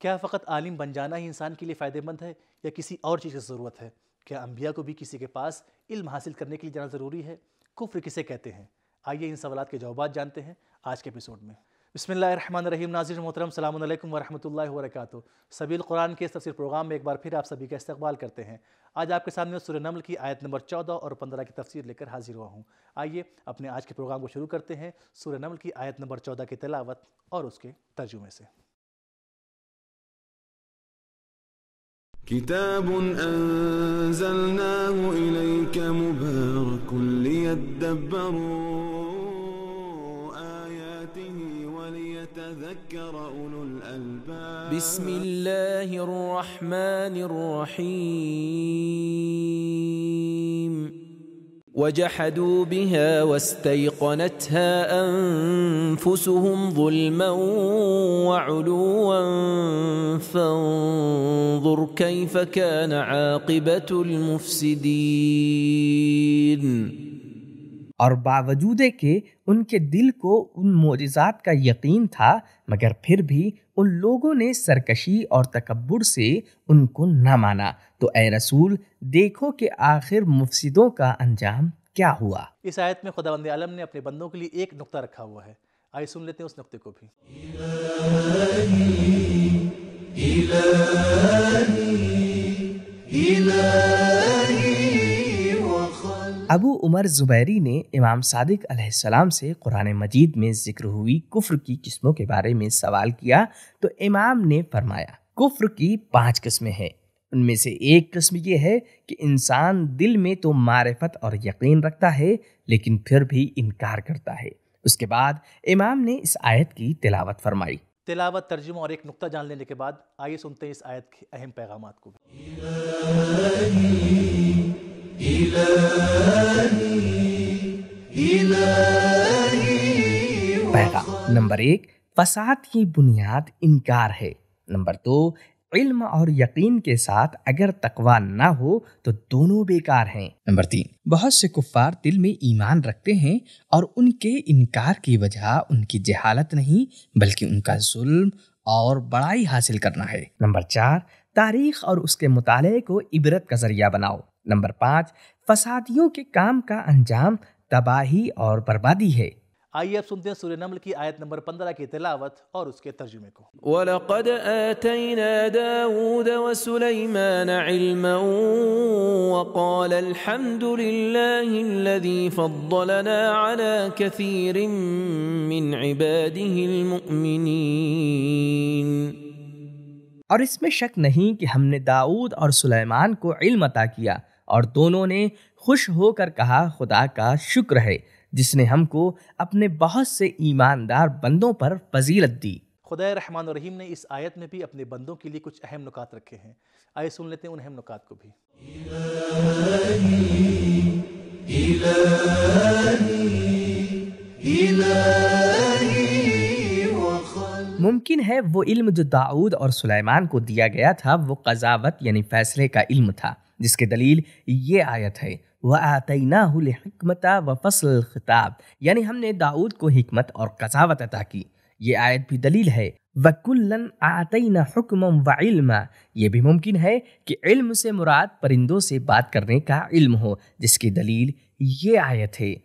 क्या फ़कत आलिम बन जाना ही इंसान के लिए फ़ायदेमंद है या किसी और चीज़ की ज़रूरत है क्या अम्बिया को भी किसी के पास इल्म हासिल करने के लिए जाना ज़रूरी है कुफ्र किसे कहते हैं आइए इन सवालत के जवाब जानते हैं आज के एपिसोड में रहीम नाजिर मोहतरम सलाम वरहमल वरक सबील कुरान के इस तफसर प्रोग्राम में एक बार फिर आप सभी का इस्तकबाल करते हैं आज आपके सामने सुर नमल की आयत नंबर चौदह और पंद्रह की तफसीर लेकर हाजिर हुआ हूँ आइए अपने आज के प्रोग्राम को शुरू करते हैं सुर नमल की आयत नंबर चौदह की तलावत और उसके तर्जुमे से كتاب أنزلناه إليك مبارك ليدبروا آياته وليتذكر أولو الألباب بسم الله الرحمن الرحيم وجحدوا بها واستيقنتها أنفسهم ظلما وعلوا فانظر كيف كان عاقبة المفسدين اور باوجود کہ ان کے دل کو ان معجزات کا یقین تھا مگر پھر بھی उन लोगों ने सरकशी और तकबर से उनको न माना तो ए रसूल देखो कि आखिर मुफसिदों का अंजाम क्या हुआ इस आयत में खुदा आलम ने अपने बंदों के लिए एक नुक्ता रखा हुआ है आइए सुन लेते हैं उस नुक्ते को भी अबू उमर ज़ुबैरी ने इमाम सादिक अलैहिस्सलाम से कुरान मजीद में जिक्र हुई कुफ्र की किस्मों के बारे में सवाल किया तो इमाम ने फरमाया कुफ्र की पांच किस्में हैं उनमें से एक किस्म यह है कि इंसान दिल में तो मारफत और यकीन रखता है लेकिन फिर भी इनकार करता है उसके बाद इमाम ने इस आयत की तिलावत फरमाई तिलावत तर्जुम और एक नुक्ता जान लेने के बाद आइए सुनते हैं इस आयत के अहम पैगाम को पहला नंबर एक फसाद की बुनियाद इनकार है नंबर दो इल्म और यकीन के साथ अगर तकवा ना हो तो दोनों बेकार हैं नंबर तीन बहुत से कुफार दिल में ईमान रखते हैं और उनके इनकार की वजह उनकी जहालत नहीं बल्कि उनका जुल्म और बड़ाई हासिल करना है नंबर चार तारीख और उसके मुताले को इबरत का जरिया बनाओ नंबर पाँच फसादियों के काम का अंजाम तबाही और बर्बादी है आइए अब सुनते हैं सूर्य नमल की आयत नंबर पंद्रह की तिलावत और उसके तर्जुमे को वलकद आतैना दाऊद व सुलैमान इल्मा व قال الحمد لله الذي فضلنا على كثير من عباده المؤمنين और इसमें शक नहीं कि हमने दाऊद और सुलेमान को इल्म अता किया और दोनों ने खुश होकर कहा खुदा का शुक्र है जिसने हमको अपने बहुत से ईमानदार बंदों पर फजीलत दी खुदा रहमान रहीम ने इस आयत में भी अपने बंदों के लिए कुछ अहम नुकात रखे हैं आइए सुन लेते हैं उन अहम नुकात को भी इलाही, इलाही, इलाही मुमकिन है वो इल्म जो दाऊद और सुलेमान को दिया गया था वो कजावत यानी फैसले का इल्म था जिसके दलील ये आयत है व आतना हमता व फसल खिताब यानी हमने दाऊद को हमत और कसावत अता की ये आयत भी दलील है वकुल्लन आतना हुक्म व इल्म ये भी मुमकिन है कि इल्म से मुराद परिंदों से बात करने का इल्म हो जिसकी दलील ये आयत है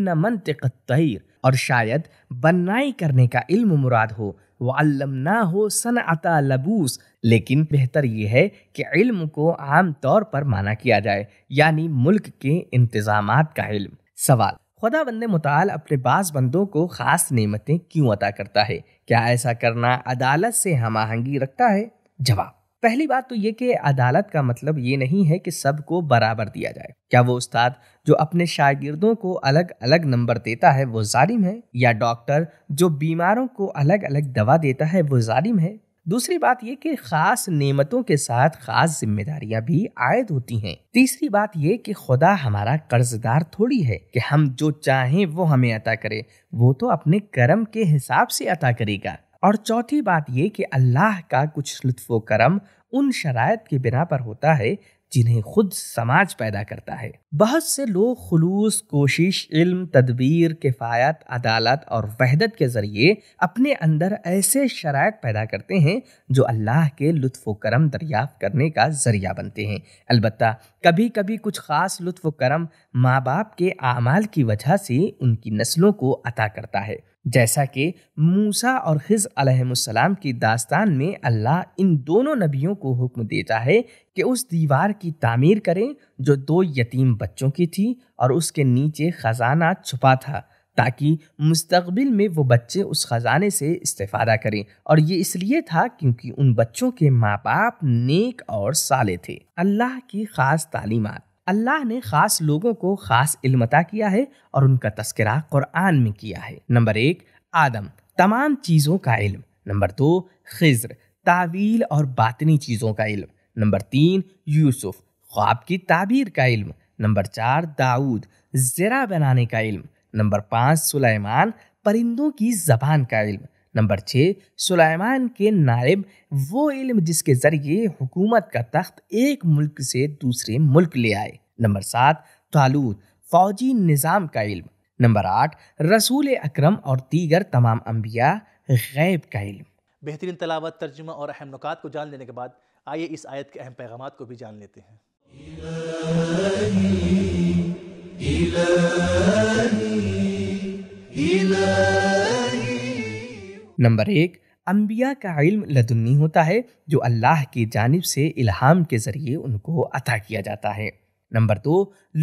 न मनतिक तैर और शायद बनाई करने का इल्म मुराद हो वम ना हो अता लबूस लेकिन बेहतर यह है कि इल्म को आम तौर पर माना किया जाए यानी मुल्क के इंतज़ाम का इल्म सवाल खुदा बंद मताल अपने बास बंदों को ख़ास नियमतें क्यों अता करता है क्या ऐसा करना अदालत से हम आहंगी रखता है जवाब पहली बात तो ये कि अदालत का मतलब ये नहीं है कि सबको बराबर दिया जाए क्या वो उस्ताद जो अपने शागिर्दों को अलग अलग नंबर देता है वो जालिम है या डॉक्टर जो बीमारों को अलग अलग दवा देता है वो जालिम है दूसरी बात ये कि ख़ास नेमतों के साथ ख़ास जिम्मेदारियां भी आयद होती हैं तीसरी बात ये कि खुदा हमारा कर्जदार थोड़ी है कि हम जो चाहें वो हमें अता करे वो तो अपने कर्म के हिसाब से अता करेगा और चौथी बात ये कि अल्लाह का कुछ लुत्फ करम उन शरात के बिना पर होता है जिन्हें खुद समाज पैदा करता है बहुत से लोग खलूस कोशिश इल्म तदबीर किफ़ायत अदालत और वहदत के ज़रिए अपने अंदर ऐसे शराय पैदा करते हैं जो अल्लाह के लुत्फ़ करम दरियाफ़ करने का ज़रिया बनते हैं अलबत् कभी कभी कुछ ख़ास लुत्फ़ करम माँ बाप के आमाल की वजह से उनकी नस्लों को अता करता है जैसा कि मूसा और खिज़ की दास्तान में अल्लाह इन दोनों नबियों को हुक्म देता है कि उस दीवार की तामीर करें जो दो यतीम बच्चों की थी और उसके नीचे ख़जाना छुपा था ताकि मुस्तबिल में वो बच्चे उस ख़जाने से इस्तेफादा करें और ये इसलिए था क्योंकि उन बच्चों के माँ बाप नेक और साले थे अल्लाह की ख़ास तालीमत अल्लाह ने खास लोगों को खास इल्मता किया है और उनका तस्करा कुरान में किया है नंबर एक आदम तमाम चीज़ों का इल्म नंबर दो खिज्र तावील और बातनी चीज़ों का इल्म नंबर तीन यूसुफ ख्वाब की ताबीर का इल्म नंबर चार दाऊद ज़रा बनाने का इल्म नंबर पाँच सुलेमान परिंदों की ज़बान का इल्म नंबर छः सुलेमान के नायब वो इल्म जिसके ज़रिए हुकूमत का तख्त एक मुल्क से दूसरे मुल्क ले आए नंबर सात तालूत फौजी निज़ाम का इल्म नंबर आठ रसूल अक्रम और दीगर तमाम अम्बिया गैब का इल्म बेहतरीन तलावत तर्जुमा और अहम नुकात को जान लेने के बाद आइए इस आयत के अहम पैगाम को भी जान लेते हैं इलाही, इलाही, इलाही, नंबर एक अम्बिया का इल्म लदुन्नी होता है जो अल्लाह की जानब से इल्हाम के ज़रिए उनको अता किया जाता है नंबर दो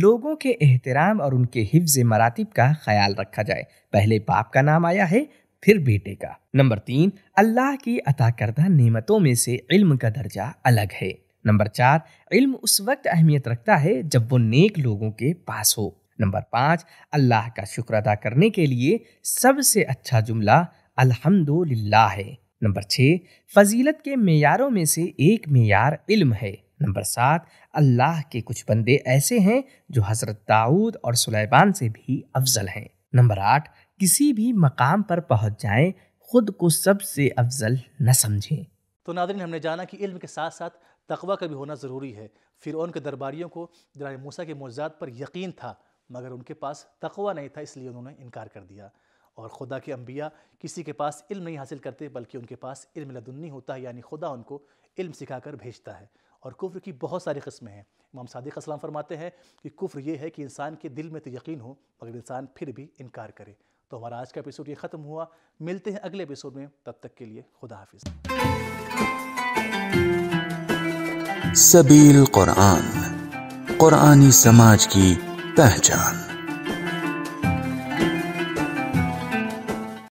लोगों के एहतराम और उनके हिफ्ज मरातब का ख्याल रखा जाए पहले बाप का नाम आया है फिर बेटे का नंबर तीन अल्लाह की अता करदा नियमतों में से इल्म का दर्जा अलग है नंबर चार इल्म उस वक्त अहमियत रखता है जब वो नेक लोगों के पास हो नंबर पाँच अल्लाह का शुक्र अदा करने के लिए सबसे अच्छा जुमला अल्हम्दुलिल्लाह है नंबर छः फजीलत के मैारों में से एक मैार इल्म है नंबर सात अल्लाह के कुछ बंदे ऐसे हैं जो हज़रत दाऊद और सुलेबान से भी अफजल हैं नंबर आठ किसी भी मकाम पर पहुंच जाएं खुद को सबसे अफजल न समझें तो नादरीन हमने जाना कि इल्म के साथ साथ तकवा का भी होना ज़रूरी है फिर उनके दरबारियों को जरा मूसा के मौजाद पर यकीन था मगर उनके पास तकवा नहीं था इसलिए उन्होंने इनकार कर दिया और खुदा के अम्बिया किसी के पास इल्म नहीं हासिल करते बल्कि उनके पास इल्म लदुन्नी होता है यानी खुदा उनको इल्म सिखा कर भेजता है और कुफ्र की बहुत सारी कस्में हैं इमाम सादिक असलम फरमाते हैं कि कुफ्र ये है कि इंसान के दिल में तो यकीन हो मगर इंसान फिर भी इनकार करे तो हमारा आज का एपिसोड ये ख़त्म हुआ मिलते हैं अगले एपिसोड में तब तक के लिए खुदा हाफिज सबील कुरान कुरानी समाज की पहचान